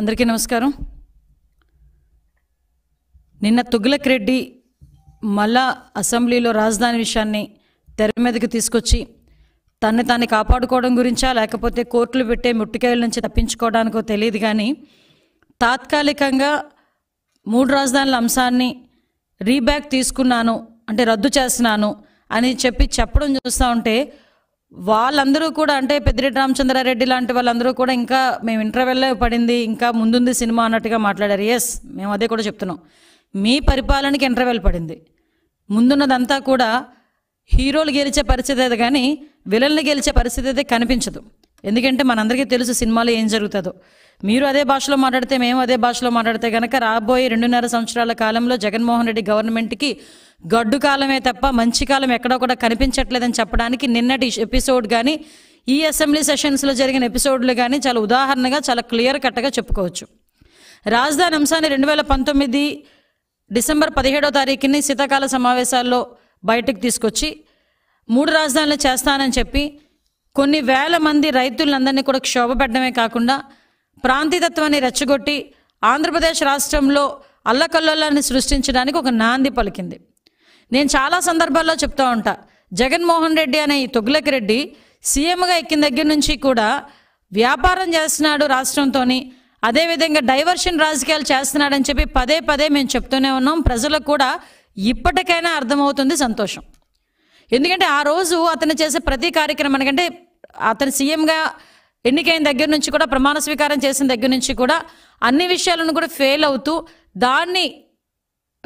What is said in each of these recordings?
అందరికీ నమస్కారం నిన్న తుగ్లక్ రెడ్డి మళ్ళా అసెంబ్లీలో రాజధాని విషయాన్ని తెర మీదకి తీసుకొచ్చి తన్ని తాన్ని కాపాడుకోవడం గురించా లేకపోతే కోర్టులు పెట్టే ముట్టికాయల నుంచి తప్పించుకోవడానికో తెలియదు కానీ తాత్కాలికంగా మూడు రాజధానుల అంశాన్ని రీబ్యాక్ తీసుకున్నాను అంటే రద్దు చేస్తున్నాను అని చెప్పి చెప్పడం చూస్తూ ఉంటే వాళ్ళందరూ కూడా అంటే పెద్దిరెడ్డి రామచంద్రారెడ్డి లాంటి వాళ్ళందరూ కూడా ఇంకా మేము ఇంటర్వెల్లో పడింది ఇంకా ముందుంది సినిమా అన్నట్టుగా మాట్లాడారు ఎస్ మేము అదే కూడా చెప్తున్నాం మీ పరిపాలనకి ఇంటర్వెల్ పడింది ముందున్నదంతా కూడా హీరోలు గెలిచే పరిస్థితి అయితే కానీ విలన్లు గెలిచే పరిస్థితి అయితే కనిపించదు ఎందుకంటే మనందరికీ తెలుసు సినిమాలో ఏం జరుగుతుందో మీరు అదే భాషలో మాట్లాడితే మేము అదే భాషలో మాట్లాడితే కనుక రాబోయే రెండున్నర సంవత్సరాల కాలంలో జగన్మోహన్ రెడ్డి గవర్నమెంట్కి గడ్డు కాలమే తప్ప మంచి కాలం ఎక్కడో కూడా కనిపించట్లేదని చెప్పడానికి నిన్నటి ఎపిసోడ్ కానీ ఈ అసెంబ్లీ సెషన్స్లో జరిగిన ఎపిసోడ్లు కానీ చాలా ఉదాహరణగా చాలా క్లియర్ కట్గా చెప్పుకోవచ్చు రాజధాని అంశాన్ని రెండు వేల పంతొమ్మిది డిసెంబర్ పదిహేడో తారీఖుని శీతాకాల సమావేశాల్లో బయటకు తీసుకొచ్చి మూడు రాజధానులు చేస్తానని చెప్పి కొన్ని వేల మంది రైతులందరినీ కూడా క్షోభ పెట్టడమే కాకుండా ప్రాంతీయతత్వాన్ని రెచ్చగొట్టి ఆంధ్రప్రదేశ్ రాష్ట్రంలో అల్లకల్లోలాన్ని సృష్టించడానికి ఒక నాంది పలికింది నేను చాలా సందర్భాల్లో చెప్తా ఉంటా జగన్మోహన్ రెడ్డి అనే ఈ తొగ్లకి రెడ్డి సీఎంగా ఎక్కిన దగ్గర నుంచి కూడా వ్యాపారం చేస్తున్నాడు రాష్ట్రంతో అదేవిధంగా డైవర్షన్ రాజకీయాలు చేస్తున్నాడని చెప్పి పదే పదే మేము చెప్తూనే ఉన్నాం ప్రజలకు కూడా ఇప్పటికైనా అర్థమవుతుంది సంతోషం ఎందుకంటే ఆ రోజు అతను చేసే ప్రతి కార్యక్రమం ఎందుకంటే అతను సీఎంగా ఎన్నికైన దగ్గర నుంచి కూడా ప్రమాణ స్వీకారం చేసిన దగ్గర నుంచి కూడా అన్ని విషయాలను కూడా ఫెయిల్ అవుతూ దాన్ని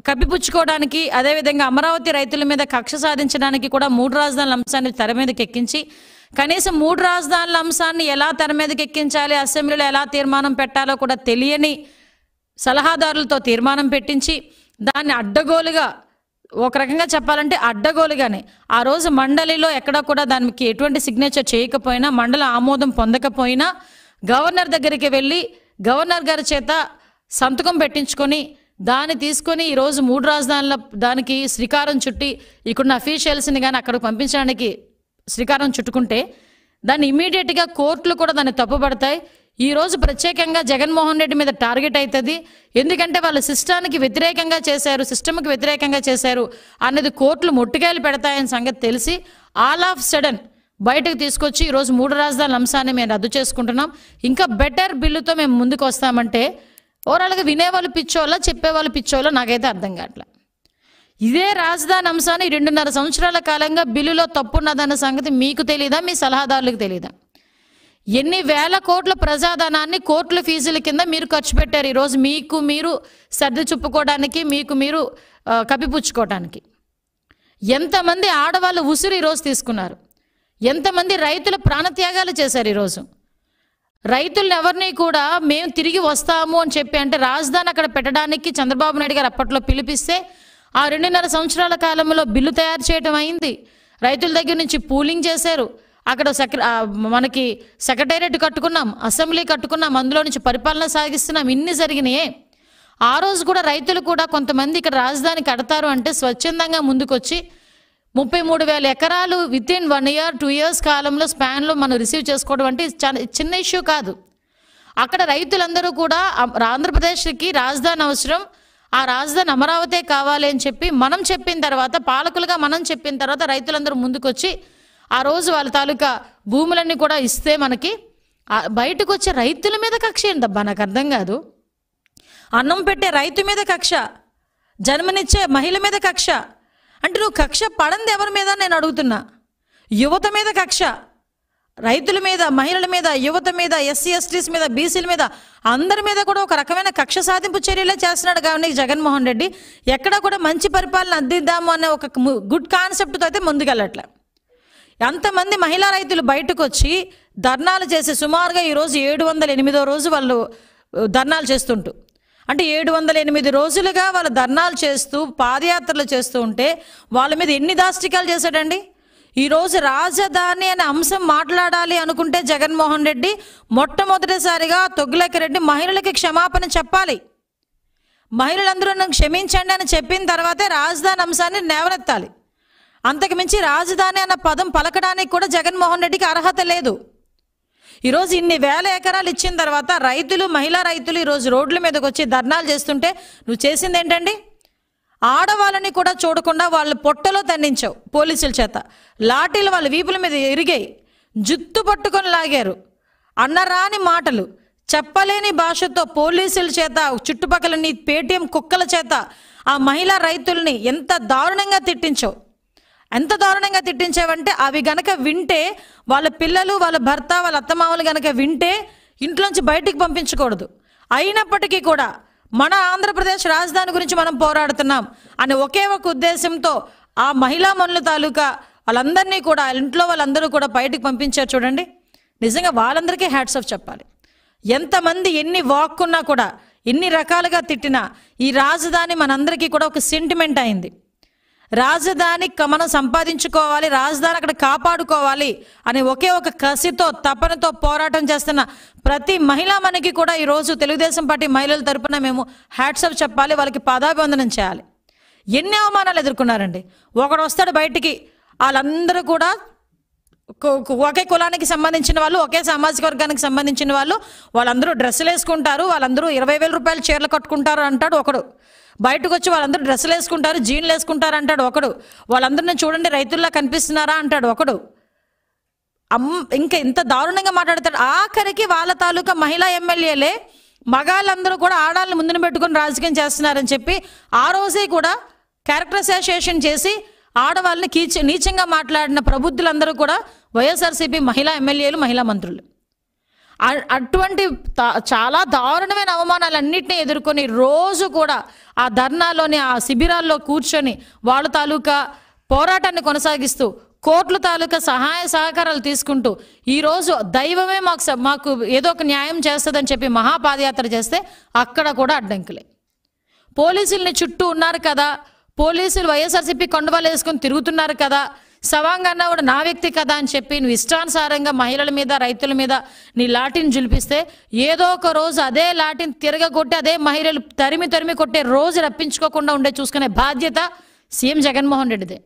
కప్పిపుచ్చుకోవడానికి అదేవిధంగా అమరావతి రైతుల మీద కక్ష సాధించడానికి కూడా మూడు రాజధానుల అంశాన్ని తెర మీదకి ఎక్కించి కనీసం మూడు రాజధానుల అంశాన్ని ఎలా తెర మీదకి ఎక్కించాలి అసెంబ్లీలో ఎలా తీర్మానం పెట్టాలో కూడా తెలియని సలహాదారులతో తీర్మానం పెట్టించి దాన్ని అడ్డగోలుగా ఒక రకంగా చెప్పాలంటే అడ్డగోలుగానే ఆ రోజు మండలిలో ఎక్కడా కూడా దానికి ఎటువంటి సిగ్నేచర్ చేయకపోయినా మండలి ఆమోదం పొందకపోయినా గవర్నర్ దగ్గరికి వెళ్ళి గవర్నర్ గారి చేత సంతకం పెట్టించుకొని దాన్ని తీసుకొని ఈరోజు మూడు రాజధానుల దానికి శ్రీకారం చుట్టి ఇక్కడున్న అఫీషియల్స్ని కానీ అక్కడికి పంపించడానికి శ్రీకారం చుట్టుకుంటే దాన్ని ఇమీడియట్గా కోర్టులు కూడా దాన్ని తప్పుపడతాయి ఈరోజు ప్రత్యేకంగా జగన్మోహన్ రెడ్డి మీద టార్గెట్ అవుతుంది ఎందుకంటే వాళ్ళు సిస్టానికి వ్యతిరేకంగా చేశారు సిస్టమ్కి వ్యతిరేకంగా చేశారు అన్నది కోర్టులు ముట్టుకాయలు పెడతాయని సంగతి తెలిసి ఆల్ ఆఫ్ సడన్ బయటకు తీసుకొచ్చి ఈరోజు మూడు రాజధానుల అంశాన్ని మేము రద్దు చేసుకుంటున్నాం ఇంకా బెటర్ బిల్లుతో మేము ముందుకు వస్తామంటే ఓవరాల్గా వినేవాళ్ళు పిచ్చోళ్ళ చెప్పేవాళ్ళు పిచ్చోళ్ళ నాకైతే అర్థం కావట్లే ఇదే రాజధాని అంశాన్ని రెండున్నర సంవత్సరాల కాలంగా బిల్లులో తప్పున్నదన్న సంగతి మీకు తెలీదా మీ సలహాదారులకు తెలీదా ఎన్ని వేల కోట్ల ప్రజాధనాన్ని కోట్ల ఫీజుల కింద మీరు ఖర్చు పెట్టారు ఈరోజు మీకు మీరు సర్ది చుప్పుకోవడానికి మీకు మీరు కప్పిపుచ్చుకోవడానికి ఎంతమంది ఆడవాళ్ళు ఉసురు ఈరోజు తీసుకున్నారు ఎంతమంది రైతుల ప్రాణత్యాగాలు చేశారు ఈరోజు రైతులను ఎవరిని కూడా మేము తిరిగి వస్తాము అని చెప్పి అంటే రాజధాని అక్కడ పెట్టడానికి చంద్రబాబు నాయుడు గారు అప్పట్లో పిలిపిస్తే ఆ రెండున్నర సంవత్సరాల కాలంలో బిల్లు తయారు చేయడం అయింది రైతుల దగ్గర నుంచి పూలింగ్ చేశారు అక్కడ మనకి సెక్రటేరియట్ కట్టుకున్నాం అసెంబ్లీ కట్టుకున్నాం అందులో నుంచి పరిపాలన సాగిస్తున్నాం ఇన్ని జరిగినాయే ఆ రోజు కూడా రైతులు కూడా కొంతమంది ఇక్కడ రాజధాని కడతారు అంటే స్వచ్ఛందంగా ముందుకొచ్చి ముప్పై మూడు వేల ఎకరాలు with in one year two years కాలంలో స్పాన్లో మనం రిసీవ్ చేసుకోవడం అంటే చిన్న ఇష్యూ కాదు అక్కడ రైతులందరూ కూడా ఆంధ్రప్రదేశ్కి రాజధాని అవసరం ఆ రాజధాని అమరావతే కావాలి అని చెప్పి మనం చెప్పిన తర్వాత పాలకులుగా మనం చెప్పిన తర్వాత రైతులందరూ ముందుకొచ్చి ఆ రోజు వాళ్ళ తాలూకా భూములన్నీ కూడా ఇస్తే మనకి బయటకు వచ్చే రైతుల మీద కక్ష ఏంటబ్బా నాకు అర్థం కాదు అన్నం పెట్టే రైతు మీద కక్ష జన్మనిచ్చే మహిళ మీద కక్ష అంటే నువ్వు కక్ష పడంది ఎవరి మీద నేను అడుగుతున్నా యువత మీద కక్ష రైతుల మీద మహిళల మీద యువత మీద ఎస్సీ ఎస్టీస్ మీద బీసీల మీద అందరి మీద కూడా ఒక రకమైన కక్ష సాధింపు చర్యలే చేస్తున్నాడు కాబట్టి జగన్మోహన్ రెడ్డి ఎక్కడ కూడా మంచి పరిపాలన అందిద్దాము అనే ఒక గుడ్ కాన్సెప్ట్తో అయితే ముందుకెళ్ళట్లే ఎంతమంది మహిళా రైతులు బయటకు వచ్చి ధర్నాలు చేసి సుమారుగా ఈరోజు ఏడు వందల ఎనిమిదో రోజు వాళ్ళు ధర్నాలు చేస్తుంటూ అంటే ఏడు వందల ఎనిమిది రోజులుగా వాళ్ళు ధర్నాలు చేస్తూ పాదయాత్రలు చేస్తూ ఉంటే వాళ్ళ మీద ఎన్ని దాష్టికాలు చేశాడండి ఈరోజు రాజధాని అనే అంశం మాట్లాడాలి అనుకుంటే జగన్మోహన్ రెడ్డి మొట్టమొదటిసారిగా తొగ్గులక్ రెడ్డి మహిళలకి క్షమాపణ చెప్పాలి మహిళలందరూ నన్ను క్షమించండి అని చెప్పిన తర్వాతే రాజధాని అంశాన్ని లేవనెత్తాలి అంతకుమించి రాజధాని అన్న పదం పలకడానికి కూడా జగన్మోహన్ రెడ్డికి అర్హత లేదు ఈరోజు ఇన్ని వేల ఎకరాలు ఇచ్చిన తర్వాత రైతులు మహిళా రైతులు ఈరోజు రోడ్ల మీదకి వచ్చి ధర్నాలు చేస్తుంటే నువ్వు చేసింది ఏంటండి ఆడవాళ్ళని కూడా చూడకుండా వాళ్ళు పొట్టలో దండించావు పోలీసుల చేత లాఠీలు వాళ్ళ వీపుల మీద ఇరిగాయి జుత్తు పట్టుకొని లాగారు అన్నరాని మాటలు చెప్పలేని భాషతో పోలీసుల చేత చుట్టుపక్కల నీ పేటీఎం కుక్కల చేత ఆ మహిళా రైతుల్ని ఎంత దారుణంగా తిట్టించావు ఎంత దారుణంగా తిట్టించావంటే అవి గనక వింటే వాళ్ళ పిల్లలు వాళ్ళ భర్త వాళ్ళ అత్తమామలు గనక వింటే ఇంట్లోంచి బయటికి పంపించకూడదు అయినప్పటికీ కూడా మన ఆంధ్రప్రదేశ్ రాజధాని గురించి మనం పోరాడుతున్నాం అనే ఒకే ఒక ఉద్దేశంతో ఆ మహిళా మనుల తాలూకా వాళ్ళందరినీ కూడా ఇంట్లో వాళ్ళందరూ కూడా బయటికి పంపించారు చూడండి నిజంగా వాళ్ళందరికీ హ్యాట్స్ ఆఫ్ చెప్పాలి ఎంతమంది ఎన్ని వాక్కున్నా కూడా ఎన్ని రకాలుగా తిట్టినా ఈ రాజధాని మనందరికీ కూడా ఒక సెంటిమెంట్ అయింది రాజధాని కమనం సంపాదించుకోవాలి రాజధాని అక్కడ కాపాడుకోవాలి అనే ఒకే ఒక కసితో తపనతో పోరాటం చేస్తున్న ప్రతి మహిళా మనకి కూడా ఈరోజు తెలుగుదేశం పార్టీ మహిళల తరపున మేము హ్యాట్సప్ చెప్పాలి వాళ్ళకి పాదాభివందనం చేయాలి ఎన్ని అవమానాలు ఎదుర్కొన్నారండి ఒకడు వస్తాడు బయటికి వాళ్ళందరూ కూడా ఒకే కులానికి సంబంధించిన వాళ్ళు ఒకే సామాజిక వర్గానికి సంబంధించిన వాళ్ళు వాళ్ళందరూ డ్రెస్సులు వేసుకుంటారు వాళ్ళందరూ ఇరవై వేల రూపాయలు చీరలు కట్టుకుంటారు అంటాడు ఒకడు బయటకు వచ్చి వాళ్ళందరూ డ్రెస్సులు వేసుకుంటారు జీన్లు వేసుకుంటారు అంటాడు ఒకడు వాళ్ళందరినీ చూడండి రైతుల్లా కనిపిస్తున్నారా అంటాడు ఒకడు అమ్ ఇంకా ఇంత దారుణంగా మాట్లాడతాడు ఆఖరికి వాళ్ళ తాలూకా మహిళా ఎమ్మెల్యేలే మగాళ్ళందరూ కూడా ఆడాలని ముందున పెట్టుకుని రాజకీయం చేస్తున్నారని చెప్పి ఆ రోజే కూడా క్యారెక్టర్ అసోసియేషన్ చేసి ఆడవాళ్ళని కీచ నీచంగా మాట్లాడిన ప్రబుద్ధులందరూ కూడా వైఎస్ఆర్సీపీ మహిళా ఎమ్మెల్యేలు మహిళా మంత్రులు అటువంటి చాలా దారుణమైన అవమానాలన్నింటినీ ఎదుర్కొని రోజు కూడా ఆ ధర్నాలోని ఆ శిబిరాల్లో కూర్చొని వాళ్ళ తాలూకా పోరాటాన్ని కొనసాగిస్తూ కోట్లు తాలూకా సహాయ సహకారాలు తీసుకుంటూ ఈరోజు దైవమే మాకు మాకు ఏదో ఒక న్యాయం చేస్తుందని చెప్పి మహాపాదయాత్ర చేస్తే అక్కడ కూడా అడ్డంకులే పోలీసుల్ని చుట్టూ ఉన్నారు కదా పోలీసులు వైఎస్ఆర్సీపీ కొండవాళ్ళు వేసుకొని తిరుగుతున్నారు కదా సవాంగన్న కూడా నా వ్యక్తి కదా అని చెప్పి నువ్వు ఇష్టానుసారంగా మహిళల మీద రైతుల మీద నీ లాఠీని జులిపిస్తే ఏదో ఒక రోజు అదే లాఠీని తిరగకొట్టి అదే మహిళలు తరిమి తరిమి కొట్టే రోజు రప్పించుకోకుండా ఉండే చూసుకునే బాధ్యత సీఎం జగన్మోహన్ రెడ్డిదే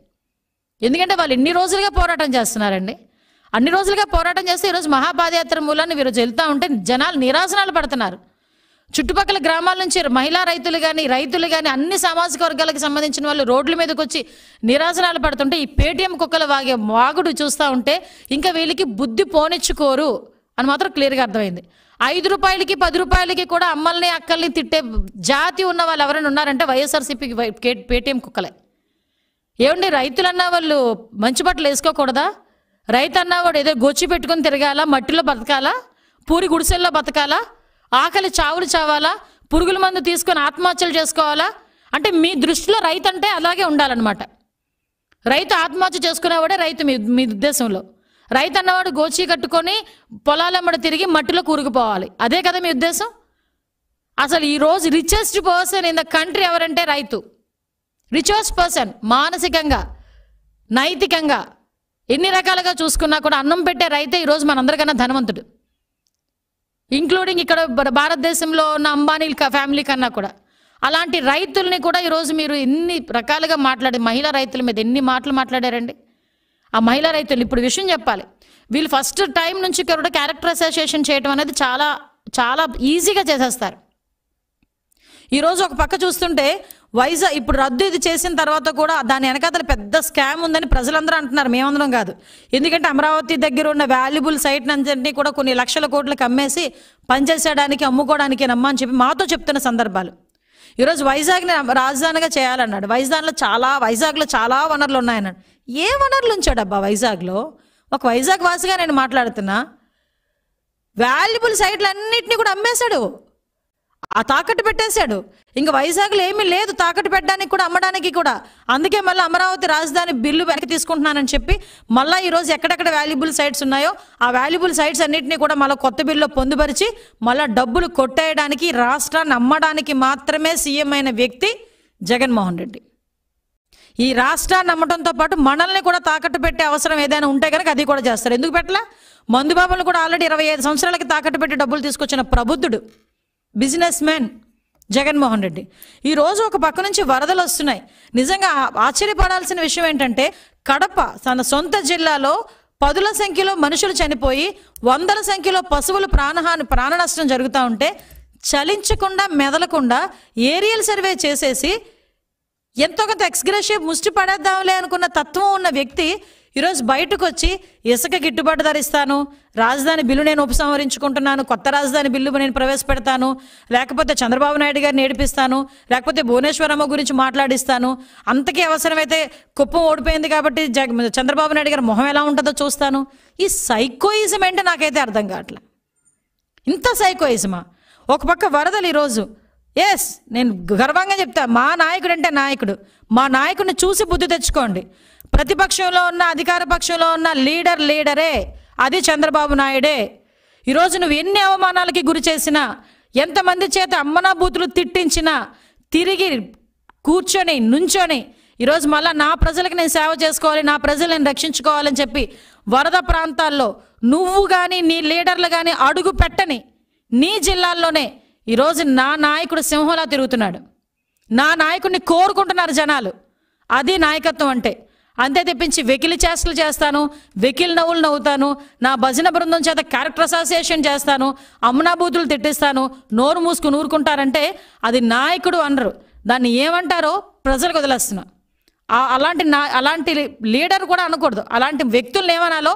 ఎందుకంటే వాళ్ళు ఇన్ని రోజులుగా పోరాటం చేస్తున్నారండి అన్ని రోజులుగా పోరాటం చేస్తే ఈరోజు మహాపాదయాత్ర మూలాన్ని వీరు వెళ్తూ ఉంటే జనాలు నిరాశనాలు పడుతున్నారు చుట్టుపక్కల గ్రామాల నుంచి మహిళా రైతులు కానీ రైతులు కానీ అన్ని సామాజిక వర్గాలకు సంబంధించిన వాళ్ళు రోడ్ల మీదకి వచ్చి నిరాశనాలు పడుతుంటే ఈ పేటీఎం కుక్కలు వాగే వాగుడు చూస్తూ ఉంటే ఇంకా వీళ్ళకి బుద్ధి పోనిచ్చుకోరు అని మాత్రం క్లియర్గా అర్థమైంది ఐదు రూపాయలకి పది రూపాయలకి కూడా అమ్మల్ని అక్కల్ని తిట్టే జాతి ఉన్న వాళ్ళు ఎవరైనా ఉన్నారంటే వైఎస్ఆర్సీపీకి పేటీఎం కుక్కలే ఏమండి అన్న వాళ్ళు మంచి బట్టలు వేసుకోకూడదా రైతు అన్నవాడు ఏదో గొచ్చి పెట్టుకుని తిరగాల మట్టిలో బతకాలా పూరి గుడిసెల్లో బతకాలా ఆకలి చావులు చావాలా పురుగుల మందు తీసుకొని ఆత్మహత్యలు చేసుకోవాలా అంటే మీ దృష్టిలో రైతు అంటే అలాగే ఉండాలన్నమాట రైతు ఆత్మహత్య చేసుకునేవాడే రైతు మీ మీ ఉద్దేశంలో రైతు అన్నవాడు గోచి కట్టుకొని పొలాలమ్మడ తిరిగి మట్టిలో కూరుకుపోవాలి అదే కదా మీ ఉద్దేశం అసలు ఈరోజు richest person in the country ఎవరంటే రైతు రిచెస్ట్ పర్సన్ మానసికంగా నైతికంగా ఎన్ని రకాలుగా చూసుకున్నా కూడా అన్నం పెట్టే రైతే ఈరోజు మనందరికన్నా ధనవంతుడు ఇంక్లూడింగ్ ఇక్కడ భారతదేశంలో ఉన్న అంబానీ ఫ్యామిలీ కన్నా కూడా అలాంటి రైతుల్ని కూడా ఈరోజు మీరు ఎన్ని రకాలుగా మాట్లాడే మహిళా రైతుల మీద ఎన్ని మాటలు మాట్లాడారండి ఆ మహిళా రైతులు ఇప్పుడు విషయం చెప్పాలి వీళ్ళు ఫస్ట్ టైం నుంచి కూడా క్యారెక్టర్ అసోసియేషన్ చేయడం అనేది చాలా చాలా ఈజీగా చేసేస్తారు ఈరోజు ఒక పక్క చూస్తుంటే వైజాగ్ ఇప్పుడు రద్దు ఇది చేసిన తర్వాత కూడా దాని వెనకాతల పెద్ద స్కామ్ ఉందని ప్రజలందరూ అంటున్నారు మేమందరం కాదు ఎందుకంటే అమరావతి దగ్గర ఉన్న వాల్యుబుల్ సైట్ అందరినీ కూడా కొన్ని లక్షల కోట్లకు అమ్మేసి పనిచేసేయడానికి అమ్ముకోవడానికి నమ్మని అని చెప్పి మాతో చెప్తున్న సందర్భాలు ఈరోజు వైజాగ్ని రాజధానిగా చేయాలన్నాడు వైజాగ్లో చాలా వైజాగ్లో చాలా వనరులు ఉన్నాయన్నాడు ఏ వనరులు ఉంచాడబ్బా వైజాగ్లో ఒక వైజాగ్ వాసిగా నేను మాట్లాడుతున్నా వాల్యుబుల్ అన్నింటినీ కూడా అమ్మేశాడు ఆ తాకట్టు పెట్టేశాడు ఇంక వైజాగ్లో ఏమీ లేదు తాకట్టు పెట్టడానికి కూడా అమ్మడానికి కూడా అందుకే మళ్ళీ అమరావతి రాజధాని బిల్లు వెనక్కి తీసుకుంటున్నానని చెప్పి మళ్ళీ ఈరోజు ఎక్కడెక్కడ వాల్యుబుల్ సైట్స్ ఉన్నాయో ఆ వాల్యుబుల్ సైట్స్ అన్నింటినీ కూడా మళ్ళీ కొత్త బిల్లులో పొందుపరిచి మళ్ళీ డబ్బులు కొట్టేయడానికి రాష్ట్రాన్ని అమ్మడానికి మాత్రమే సీఎం అయిన వ్యక్తి జగన్మోహన్ రెడ్డి ఈ రాష్ట్రాన్ని నమ్మటంతో పాటు మనల్ని కూడా తాకట్టు పెట్టే అవసరం ఏదైనా ఉంటే కనుక అది కూడా చేస్తారు ఎందుకు పెట్టలే మందుబాబులు కూడా ఆల్రెడీ ఇరవై ఐదు సంవత్సరాలకి తాకట్టు పెట్టి డబ్బులు తీసుకొచ్చిన ప్రబుద్ధుడు బిజినెస్ మ్యాన్ జగన్మోహన్ రెడ్డి ఈరోజు ఒక పక్క నుంచి వరదలు వస్తున్నాయి నిజంగా ఆశ్చర్యపడాల్సిన విషయం ఏంటంటే కడప తన సొంత జిల్లాలో పదుల సంఖ్యలో మనుషులు చనిపోయి వందల సంఖ్యలో పశువులు ప్రాణహాని ప్రాణ నష్టం జరుగుతూ ఉంటే చలించకుండా మెదలకుండా ఏరియల్ సర్వే చేసేసి ఎంతో కొంత ఎక్స్గ్రెషివ్ ముష్టి పడేద్దాంలే అనుకున్న తత్వం ఉన్న వ్యక్తి ఈరోజు బయటకు వచ్చి ఇసుక గిట్టుబాటు ధరిస్తాను రాజధాని బిల్లు నేను ఉపసంహరించుకుంటున్నాను కొత్త రాజధాని బిల్లు నేను ప్రవేశపెడతాను లేకపోతే చంద్రబాబు నాయుడు గారిని ఏడిపిస్తాను లేకపోతే భువనేశ్వరమ్మ గురించి మాట్లాడిస్తాను అంతకీ అవసరమైతే కుప్పం ఓడిపోయింది కాబట్టి చంద్రబాబు నాయుడు గారి మొహం ఎలా ఉంటుందో చూస్తాను ఈ సైకోయిజం అంటే నాకైతే అర్థం కావట్లే ఇంత సైకోయిజమా ఒక పక్క వరదలు ఈరోజు ఎస్ నేను గర్వంగా చెప్తా మా నాయకుడు అంటే నాయకుడు మా నాయకుడిని చూసి బుద్ధి తెచ్చుకోండి ప్రతిపక్షంలో ఉన్న అధికార పక్షంలో ఉన్న లీడర్ లీడరే అది చంద్రబాబు నాయుడే ఈరోజు నువ్వు ఎన్ని అవమానాలకి గురి చేసినా ఎంతమంది చేత అమ్మనా బూతులు తిట్టించినా తిరిగి కూర్చొని నుంచొని ఈరోజు మళ్ళీ నా ప్రజలకు నేను సేవ చేసుకోవాలి నా ప్రజలు నేను రక్షించుకోవాలని చెప్పి వరద ప్రాంతాల్లో నువ్వు కానీ నీ లీడర్లు కానీ అడుగు పెట్టని నీ జిల్లాల్లోనే ఈరోజు నా నాయకుడు సింహంలా తిరుగుతున్నాడు నా నాయకుడిని కోరుకుంటున్నారు జనాలు అది నాయకత్వం అంటే అంతే తెప్పించి వెకిలి చేష్టలు చేస్తాను వెకిల్ నవ్వులు నవ్వుతాను నా భజన బృందం చేత క్యారెక్టర్ అసోసియేషన్ చేస్తాను అమ్మునాబూతులు తిట్టిస్తాను నోరు మూసుకు నూరుకుంటారంటే అది నాయకుడు అనరు దాన్ని ఏమంటారో ప్రజలకు వదిలేస్తున్నా అలాంటి నా అలాంటి లీడర్ కూడా అనకూడదు అలాంటి వ్యక్తులను ఏమనాలో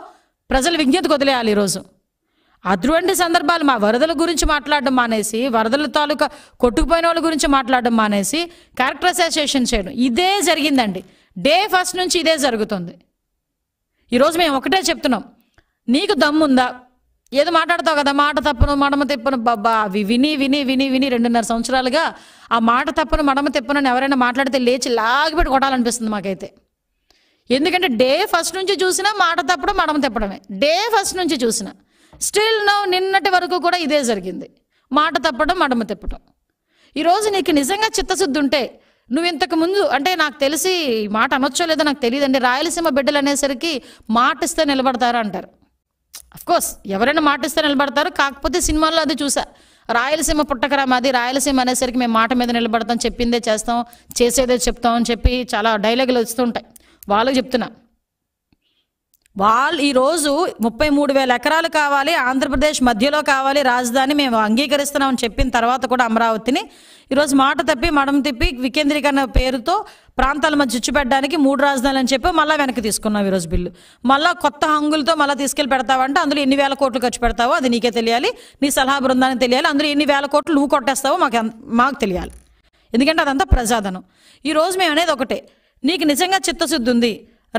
ప్రజలు విజ్ఞతకు వదిలేయాలి ఈరోజు అటువంటి సందర్భాలు మా వరదల గురించి మాట్లాడడం మానేసి వరదల తాలూకా కొట్టుకుపోయిన వాళ్ళ గురించి మాట్లాడడం మానేసి క్యారెక్టర్ అసోసియేషన్ చేయడం ఇదే జరిగిందండి డే ఫస్ట్ నుంచి ఇదే జరుగుతుంది ఈరోజు మేము ఒకటే చెప్తున్నాం నీకు దమ్ముందా ఏదో మాట్లాడతావు కదా మాట తప్పను మడమ తిప్పను బాబా అవి విని విని విని విని రెండున్నర సంవత్సరాలుగా ఆ మాట తప్పను మడమ తిప్పను అని ఎవరైనా మాట్లాడితే లేచి లాగిపెట్టి కొట్టాలనిపిస్తుంది మాకైతే ఎందుకంటే డే ఫస్ట్ నుంచి చూసినా మాట తప్పడం మడమ తిప్పడమే డే ఫస్ట్ నుంచి చూసినా స్టిల్ నో నిన్నటి వరకు కూడా ఇదే జరిగింది మాట తప్పడం మడమ తిప్పడం ఈరోజు నీకు నిజంగా చిత్తశుద్ధి ఉంటే నువ్వు ఇంతకు ముందు అంటే నాకు తెలిసి మాట అనొచ్చో లేదో నాకు తెలియదండి రాయలసీమ బిడ్డలు అనేసరికి మాట ఇస్తే నిలబడతారు అంటారు అఫ్కోర్స్ ఎవరైనా మాట ఇస్తే నిలబడతారు కాకపోతే సినిమాల్లో అది చూసా రాయలసీమ పుట్టకరా మాది రాయలసీమ అనేసరికి మేము మాట మీద నిలబడతాం చెప్పిందే చేస్తాం చేసేదే చెప్తాం అని చెప్పి చాలా డైలాగులు వస్తుంటాయి వాళ్ళకి చెప్తున్నాను వాళ్ళు ఈరోజు ముప్పై మూడు వేల ఎకరాలు కావాలి ఆంధ్రప్రదేశ్ మధ్యలో కావాలి రాజధాని మేము అంగీకరిస్తున్నామని చెప్పిన తర్వాత కూడా అమరావతిని ఈరోజు మాట తప్పి మడం తిప్పి వికేంద్రీకరణ పేరుతో ప్రాంతాల మధ్య పెట్టడానికి మూడు రాజధానులు అని చెప్పి మళ్ళీ వెనక్కి తీసుకున్నాం ఈరోజు బిల్లు మళ్ళీ కొత్త హంగులతో మళ్ళీ తీసుకెళ్ళి పెడతావంటే అందులో ఎన్ని వేల కోట్లు ఖర్చు పెడతావో అది నీకే తెలియాలి నీ సలహా బృందానికి తెలియాలి అందులో ఎన్ని వేల కోట్లు నువ్వు కొట్టేస్తావో మాకు మాకు తెలియాలి ఎందుకంటే అదంతా ప్రజాధనం ఈరోజు మేము అనేది ఒకటే నీకు నిజంగా చిత్తశుద్ధి ఉంది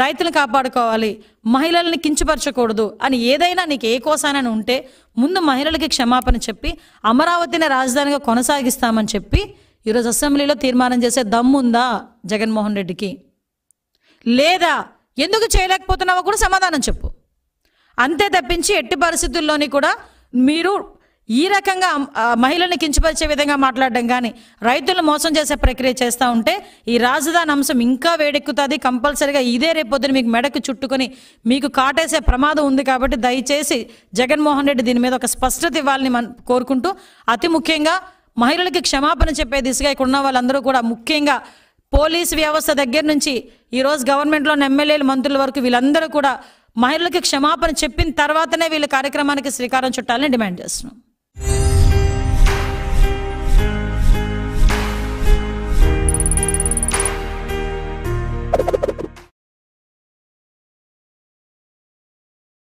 రైతులను కాపాడుకోవాలి మహిళల్ని కించపరచకూడదు అని ఏదైనా నీకు ఏ కోసానని ఉంటే ముందు మహిళలకి క్షమాపణ చెప్పి అమరావతిని రాజధానిగా కొనసాగిస్తామని చెప్పి ఈరోజు అసెంబ్లీలో తీర్మానం చేసే దమ్ముందా జగన్మోహన్ రెడ్డికి లేదా ఎందుకు చేయలేకపోతున్నావో కూడా సమాధానం చెప్పు అంతే తప్పించి ఎట్టి పరిస్థితుల్లోని కూడా మీరు ఈ రకంగా మహిళల్ని కించపరిచే విధంగా మాట్లాడడం కానీ రైతులను మోసం చేసే ప్రక్రియ చేస్తూ ఉంటే ఈ రాజధాని అంశం ఇంకా వేడెక్కుతుంది కంపల్సరిగా ఇదే రేపొద్దున మీకు మెడకు చుట్టుకొని మీకు కాటేసే ప్రమాదం ఉంది కాబట్టి దయచేసి జగన్మోహన్ రెడ్డి దీని మీద ఒక స్పష్టత ఇవ్వాలని మనం కోరుకుంటూ అతి ముఖ్యంగా మహిళలకి క్షమాపణ చెప్పే దిశగా ఇక్కడ ఉన్న వాళ్ళందరూ కూడా ముఖ్యంగా పోలీస్ వ్యవస్థ దగ్గర నుంచి ఈరోజు గవర్నమెంట్లోని ఎమ్మెల్యేలు మంత్రుల వరకు వీళ్ళందరూ కూడా మహిళలకి క్షమాపణ చెప్పిన తర్వాతనే వీళ్ళ కార్యక్రమానికి శ్రీకారం చుట్టాలని డిమాండ్ చేస్తున్నాం you